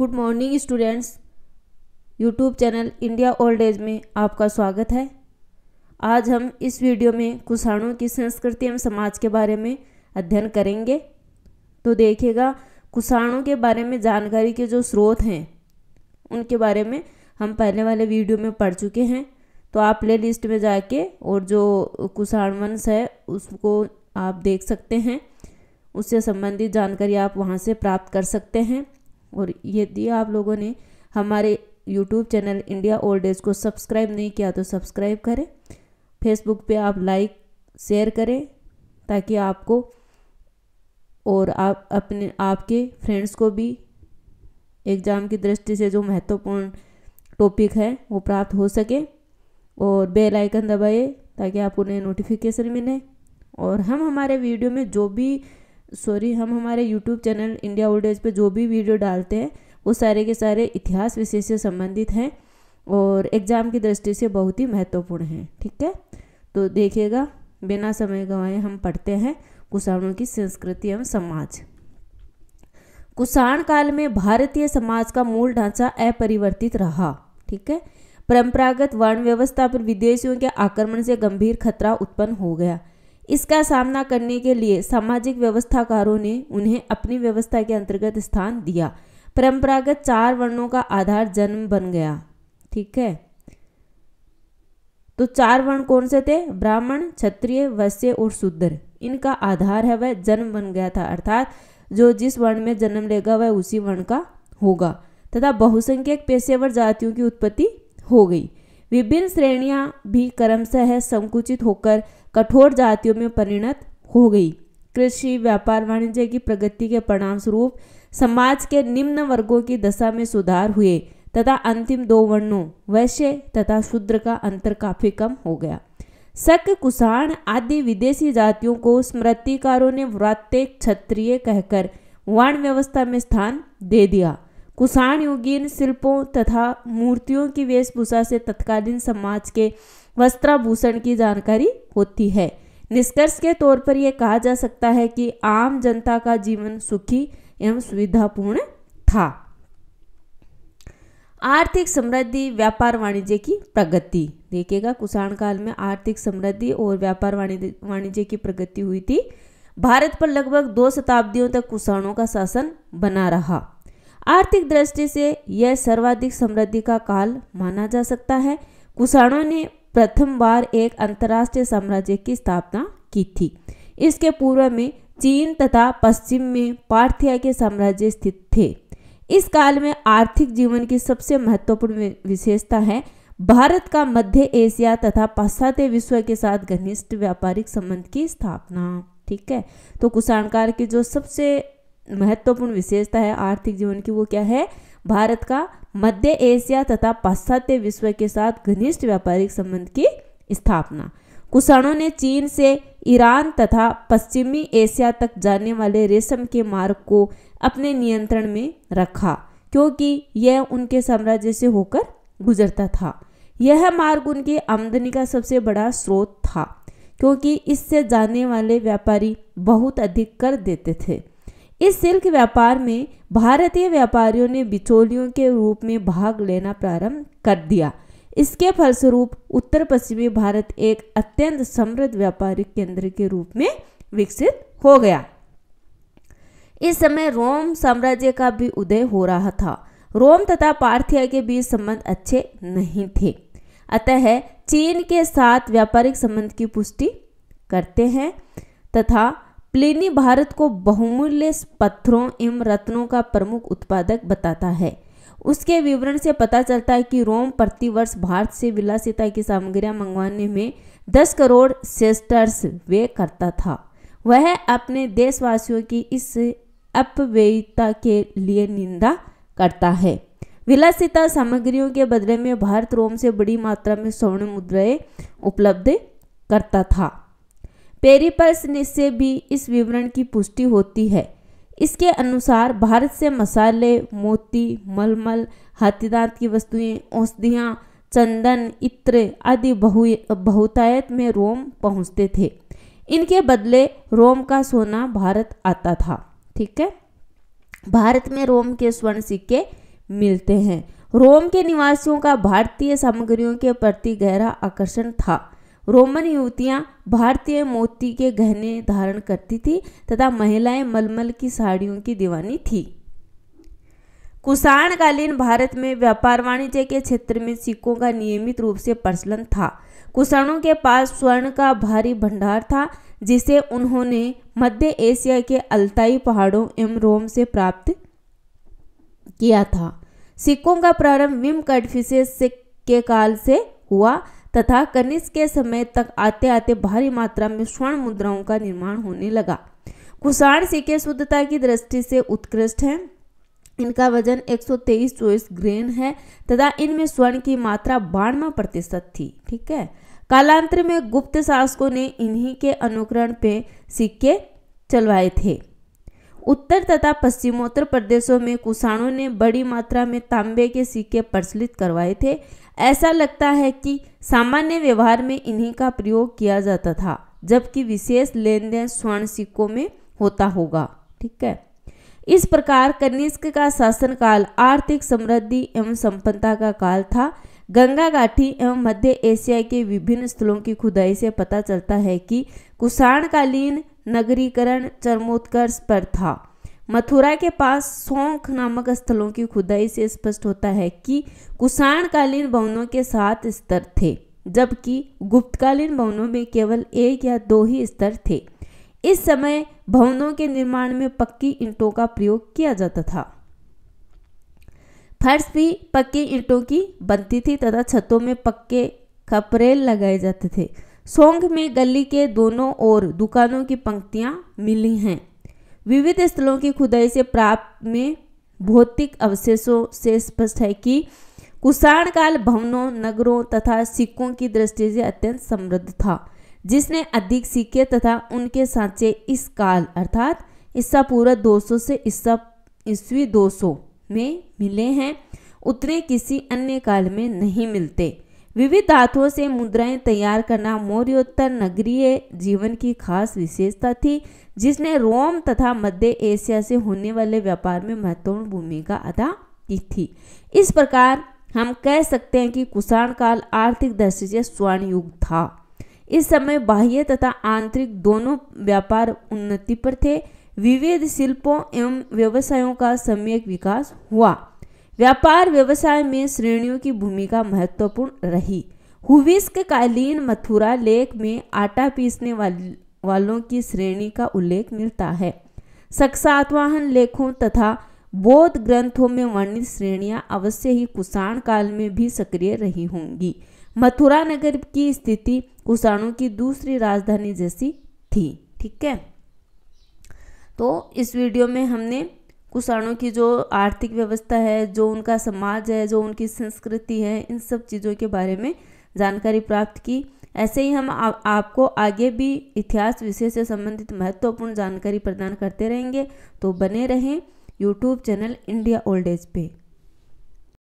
good morning students YouTube channel India old age में आपका स्वागत है आज हम इस वीडियो में कुषाणों की संस्कृति एवं समाज के बारे में अध्ययन करेंगे तो देखिएगा कुषाणों के बारे में जानकारी के जो स्रोत हैं उनके बारे में हम पहले वाले वीडियो में पढ़ चुके हैं तो आप प्ले लिस्ट में जाके और जो कुषाण वंश है उसको आप देख सकते हैं उससे संबंधित जानकारी आप वहाँ से प्राप्त कर सकते हैं और यदि आप लोगों ने हमारे YouTube channel India old age को सब्सक्राइब नहीं किया तो सब्सक्राइब करें फेसबुक पे आप लाइक शेयर करें ताकि आपको और आप अपने आपके फ्रेंड्स को भी एग्ज़ाम की दृष्टि से जो महत्वपूर्ण टॉपिक है वो प्राप्त हो सके और बेल आइकन दबाइए ताकि आपको नए नोटिफिकेशन मिले और हम हमारे वीडियो में जो भी सॉरी हम हमारे YouTube channel India old age पर जो भी वीडियो डालते हैं वो सारे के सारे इतिहास विषय से संबंधित हैं और एग्ज़ाम की दृष्टि से बहुत ही महत्वपूर्ण हैं ठीक है तो देखिएगा बिना समय गवाए हम पढ़ते हैं कुषाणों की संस्कृति एवं समाज कुषाण काल में भारतीय समाज का मूल ढांचा अपरिवर्तित रहा ठीक है परंपरागत वर्ण व्यवस्था पर विदेशियों के आक्रमण से गंभीर खतरा उत्पन्न हो गया इसका सामना करने के लिए सामाजिक व्यवस्थाकारों ने उन्हें अपनी व्यवस्था के अंतर्गत स्थान दिया परंपरागत चार वर्णों का आधार जन्म बन गया ठीक है तो चार वर्ण कौन से थे ब्राह्मण क्षत्रिय वैश्य और शूद्र इनका आधार है वह जन्म बन गया था अर्थात जो जिस वर्ण में जन्म लेगा वह उसी वर्ण का होगा तथा बहुसंख्यक पेशेवर जातियों की उत्पत्ति हो गई विभिन्न श्रेणियां भी क्रमशः संकुचित होकर कठोर जातियों में परिणत हो गई कृषि व्यापार वाणिज्य की प्रगति के परिणाम स्वरूप समाज के निम्न वर्गों की दशा में सुधार हुए तथा अंतिम दो वर्णों वैश्य तथा शूद्र का अंतर काफी कम हो गया शक कुषाण आदि विदेशी जातियों को स्मृतिकारों ने व्रत क्षत्रिय कहकर वर्ण व्यवस्था में स्थान दे दिया कुषाण युगीन शिल्पों तथा मूर्तियों की वेशभूषा से तत्कालीन समाज के वस्त्राभूषण की जानकारी होती है निष्कर्ष के तौर पर यह कहा जा सकता है कि आम जनता का जीवन सुखी एवं सुविधापूर्ण था आर्थिक समृद्धि व्यापार वाणिज्य की प्रगति देखिएगा कुषाण काल में आर्थिक समृद्धि और व्यापार वाणिज्य की प्रगति हुई थी भारत पर लगभग दो शताब्दियों तक कुषाणों का शासन बना रहा आर्थिक दृष्टि से यह सर्वाधिक समृद्धि का काल माना जा सकता है कुषाणों ने प्रथम बार एक अंतर्राष्ट्रीय साम्राज्य की स्थापना की थी इसके पूर्व में चीन तथा पश्चिम में पार्थिया के साम्राज्य स्थित थे इस काल में आर्थिक जीवन की सबसे महत्वपूर्ण विशेषता है भारत का मध्य एशिया तथा पाश्चात्य विश्व के साथ घनिष्ठ व्यापारिक संबंध की स्थापना ठीक है तो कुषाणकार की जो सबसे महत्वपूर्ण विशेषता है आर्थिक जीवन की वो क्या है भारत का मध्य एशिया तथा पाश्चात्य विश्व के साथ घनिष्ठ व्यापारिक संबंध की स्थापना कुषाणों ने चीन से ईरान तथा पश्चिमी एशिया तक जाने वाले रेशम के मार्ग को अपने नियंत्रण में रखा क्योंकि यह उनके साम्राज्य से होकर गुजरता था यह मार्ग उनकी आमदनी का सबसे बड़ा स्रोत था क्योंकि इससे जाने वाले व्यापारी बहुत अधिक कर देते थे इस सिल्क व्यापार में भारतीय व्यापारियों ने बिचौलियों के रूप में भाग लेना प्रारंभ कर दिया इसके फलस्वरूप उत्तर पश्चिमी भारत एक अत्यंत समृद्ध व्यापारिक केंद्र के रूप में विकसित हो गया इस समय रोम साम्राज्य का भी उदय हो रहा था रोम तथा पार्थिया के बीच संबंध अच्छे नहीं थे अतः चीन के साथ व्यापारिक संबंध की पुष्टि करते हैं तथा प्लेनी भारत को बहुमूल्य पत्थरों एवं रत्नों का प्रमुख उत्पादक बताता है उसके विवरण से पता चलता है कि रोम प्रतिवर्ष भारत से विलासिता की सामग्रियां मंगवाने में 10 करोड़ सेस्टर्स व्यय करता था वह अपने देशवासियों की इस अपव्ययता के लिए निंदा करता है विलासिता सामग्रियों के बदले में भारत रोम से बड़ी मात्रा में स्वर्ण मुद्राएं उपलब्ध करता था पेरिपल्स से भी इस विवरण की पुष्टि होती है इसके अनुसार भारत से मसाले मोती मलमल हाथीदांत की वस्तुएं औषधियाँ चंदन इत्र आदि बहु बहुतायत में रोम पहुंचते थे इनके बदले रोम का सोना भारत आता था ठीक है भारत में रोम के स्वर्ण सिक्के मिलते हैं रोम के निवासियों का भारतीय सामग्रियों के प्रति गहरा आकर्षण था रोमन युवतियां भारतीय मोती के गहने धारण करती थी तथा महिलाएं मलमल की साड़ियों की दीवानी थी कुषाणकालीन भारत में व्यापार वाणिज्य के क्षेत्र में सिक्कों का नियमित रूप से प्रचलन था कुषाणों के पास स्वर्ण का भारी भंडार था जिसे उन्होंने मध्य एशिया के अल्ताई पहाड़ों एवं रोम से प्राप्त किया था सिक्कों का प्रारंभ विम कटफिशेस के काल से हुआ तथा कनिष्क के समय तक आते आते भारी मात्रा में स्वर्ण मुद्राओं का निर्माण होने लगा कुषाण सिक्के शुद्धता की दृष्टि से उत्कृष्ट हैं इनका वजन 123 सौ ग्रेन है तथा इनमें स्वर्ण की मात्रा बानवे प्रतिशत थी ठीक है कालांतर में गुप्त शासकों ने इन्हीं के अनुकरण पे सिक्के चलवाए थे उत्तर तथा पश्चिमोत्तर प्रदेशों में कुषाणों ने बड़ी मात्रा में तांबे के सिक्के प्रचलित करवाए थे ऐसा लगता है कि सामान्य व्यवहार में इन्हीं का प्रयोग किया जाता था जबकि विशेष लेन देन स्वर्ण सिक्कों में होता होगा ठीक है इस प्रकार कनिष्क का शासनकाल आर्थिक समृद्धि एवं संपन्नता का काल था गंगा घाटी एवं मध्य एशिया के विभिन्न स्थलों की खुदाई से पता चलता है कि कुषाणकालीन नगरीकरण चरमोत्कर्ष पर था मथुरा के पास सौंख नामक स्थलों की खुदाई से स्पष्ट होता है कि कुषाणकालीन भवनों के सात स्तर थे जबकि गुप्तकालीन भवनों में केवल एक या दो ही स्तर थे इस समय भवनों के निर्माण में पक्की ईंटों का प्रयोग किया जाता था फर्श भी पक्की ईंटों की बनती थी तथा छतों में पक्के खपरेल लगाए जाते थे सोंग में गली के दोनों ओर दुकानों की पंक्तियां मिली हैं विविध स्थलों की खुदाई से प्राप्त में भौतिक अवशेषों से स्पष्ट है कि कुषाण काल भवनों नगरों तथा सिक्कों की दृष्टि से अत्यंत समृद्ध था जिसने अधिक सिक्के तथा उनके सांचे इस काल अर्थात ईस्सा पूर्व 200 से ईस्सा ईस्वी 200 में मिले हैं उतने किसी अन्य काल में नहीं मिलते विविध धातुओं से मुद्राएं तैयार करना मौर्योत्तर नगरीय जीवन की खास विशेषता थी जिसने रोम तथा मध्य एशिया से होने वाले व्यापार में महत्वपूर्ण भूमिका अदा की थी इस प्रकार हम कह सकते हैं कि कुषाण काल आर्थिक दृष्टि से स्वर्ण युग था इस समय बाह्य तथा आंतरिक दोनों व्यापार उन्नति पर थे विविध शिल्पों एवं व्यवसायों का सम्यक विकास हुआ व्यापार व्यवसाय में श्रेणियों की भूमिका महत्वपूर्ण रही हुविस्क कालीन मथुरा लेख में आटा पीसने वाल, वालों की श्रेणी का उल्लेख मिलता है सक्सातवाहन लेखों तथा बौद्ध ग्रंथों में वर्णित श्रेणियां अवश्य ही कुषाण काल में भी सक्रिय रही होंगी मथुरा नगर की स्थिति कुषाणों की दूसरी राजधानी जैसी थी ठीक है तो इस वीडियो में हमने कुसाणों की जो आर्थिक व्यवस्था है जो उनका समाज है जो उनकी संस्कृति है इन सब चीज़ों के बारे में जानकारी प्राप्त की ऐसे ही हम आ, आपको आगे भी इतिहास विषय से संबंधित महत्वपूर्ण जानकारी प्रदान करते रहेंगे तो बने रहें YouTube channel India old age पे